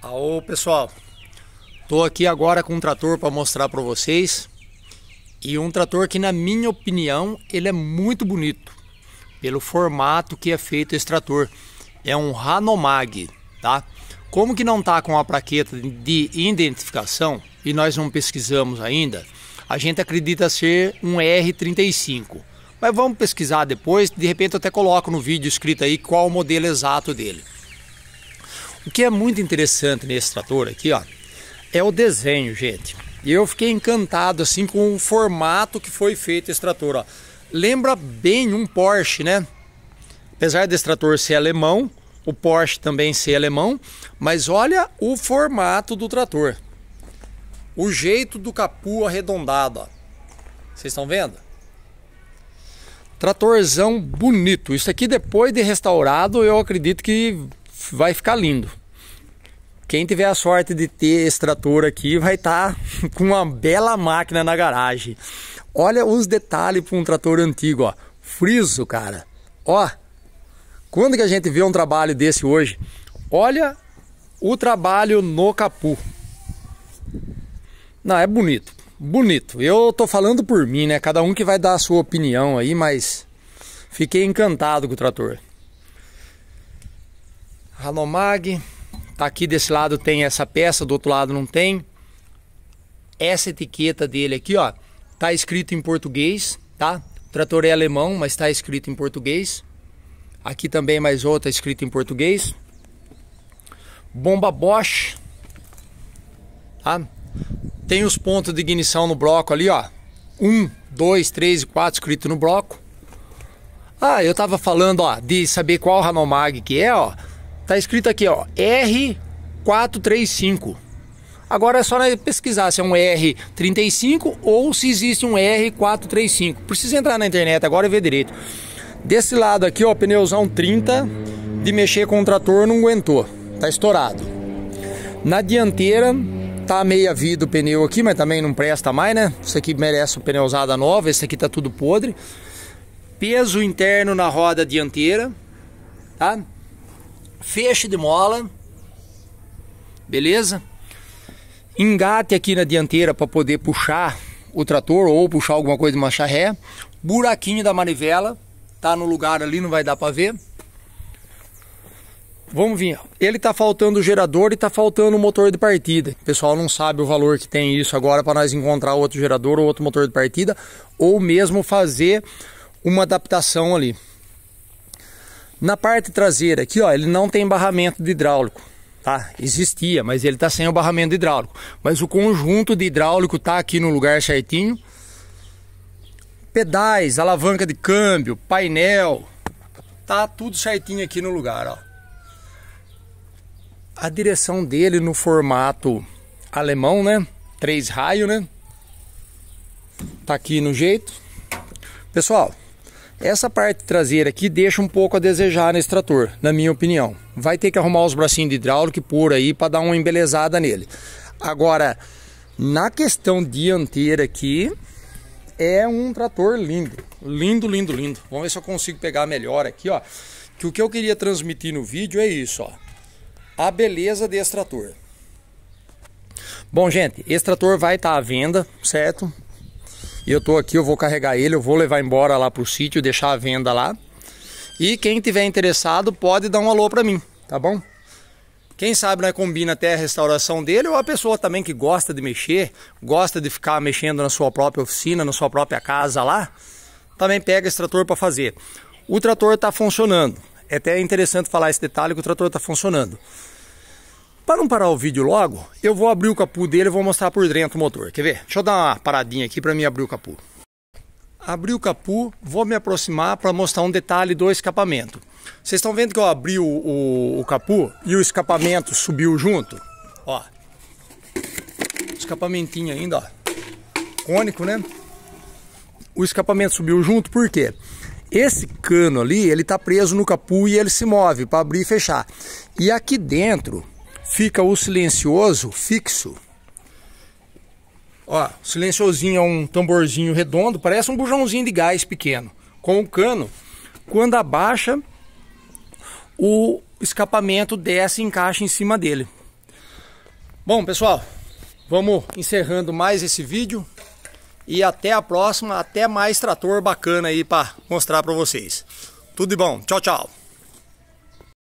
Aô pessoal, tô aqui agora com um trator para mostrar para vocês e um trator que na minha opinião ele é muito bonito pelo formato que é feito esse trator. É um Hanomag, tá? Como que não tá com a plaqueta de identificação e nós não pesquisamos ainda, a gente acredita ser um R35. Mas vamos pesquisar depois, de repente eu até coloco no vídeo escrito aí qual o modelo exato dele. O que é muito interessante nesse trator aqui, ó, é o desenho, gente. E eu fiquei encantado assim com o formato que foi feito esse trator, ó. Lembra bem um Porsche, né? Apesar desse trator ser alemão, o Porsche também ser alemão, mas olha o formato do trator. O jeito do capu arredondado, ó. Vocês estão vendo? Tratorzão bonito. Isso aqui depois de restaurado, eu acredito que vai ficar lindo. Quem tiver a sorte de ter esse trator aqui vai estar tá com uma bela máquina na garagem. Olha os detalhes para um trator antigo, ó. Friso, cara. Ó, quando que a gente vê um trabalho desse hoje? Olha o trabalho no capu. Não, é bonito. Bonito. Eu tô falando por mim, né? Cada um que vai dar a sua opinião aí, mas fiquei encantado com o trator. Hanomag, tá aqui desse lado tem essa peça, do outro lado não tem. Essa etiqueta dele aqui, ó, tá escrito em português, tá? O trator é alemão, mas está escrito em português. Aqui também mais outra escrita em português. Bomba Bosch, tá? Tem os pontos de ignição no bloco ali, ó. Um, dois, três e quatro escrito no bloco. Ah, eu tava falando, ó, de saber qual Hanomag que é, ó. Tá escrito aqui, ó, R435. Agora é só pesquisar se é um R35 ou se existe um R435. Precisa entrar na internet agora e ver direito. Desse lado aqui, ó, pneuzão 30, de mexer com o trator não aguentou, tá estourado. Na dianteira, tá meia vida o pneu aqui, mas também não presta mais, né? Isso aqui merece o pneu usado nova, esse aqui tá tudo podre. Peso interno na roda dianteira, tá? feixe de mola, beleza? Engate aqui na dianteira para poder puxar o trator ou puxar alguma coisa de uma charré. Buraquinho da manivela, tá no lugar ali, não vai dar para ver. Vamos vir. Ele tá faltando o gerador e tá faltando o motor de partida. O pessoal não sabe o valor que tem isso agora para nós encontrar outro gerador ou outro motor de partida ou mesmo fazer uma adaptação ali. Na parte traseira aqui, ó, ele não tem barramento de hidráulico. Tá? Existia, mas ele está sem o barramento hidráulico. Mas o conjunto de hidráulico está aqui no lugar certinho. Pedais, alavanca de câmbio, painel, tá tudo certinho aqui no lugar, ó. A direção dele no formato alemão, né? Três raios, né? Tá aqui no jeito. Pessoal, essa parte traseira aqui deixa um pouco a desejar nesse trator, na minha opinião. Vai ter que arrumar os bracinhos de hidráulico por aí para dar uma embelezada nele. Agora, na questão dianteira aqui, é um trator lindo. Lindo, lindo, lindo. Vamos ver se eu consigo pegar melhor aqui, ó. Que o que eu queria transmitir no vídeo é isso, ó. A beleza desse trator. Bom, gente, esse trator vai estar tá à venda, certo? E eu tô aqui, eu vou carregar ele, eu vou levar embora lá pro sítio, deixar a venda lá. E quem tiver interessado pode dar um alô para mim, tá bom? Quem sabe né, combina até a restauração dele ou a pessoa também que gosta de mexer, gosta de ficar mexendo na sua própria oficina, na sua própria casa lá, também pega esse trator para fazer. O trator está funcionando. É até interessante falar esse detalhe que o trator está funcionando. Para não parar o vídeo logo, eu vou abrir o capô dele e vou mostrar por dentro o motor. Quer ver? Deixa eu dar uma paradinha aqui para mim abrir o capô. Abri o capô, vou me aproximar para mostrar um detalhe do escapamento. Vocês estão vendo que eu abri o, o, o capô e o escapamento subiu junto? Ó, escapamentinho ainda, ó. Cônico, né? O escapamento subiu junto, por quê? Esse cano ali, ele tá preso no capô e ele se move para abrir e fechar. E aqui dentro, fica o silencioso fixo. Ó, silenciosinho é um tamborzinho redondo, parece um bujãozinho de gás pequeno, com um cano. Quando abaixa, o escapamento desce e encaixa em cima dele. Bom, pessoal, vamos encerrando mais esse vídeo e até a próxima, até mais trator bacana aí para mostrar para vocês. Tudo de bom. Tchau, tchau.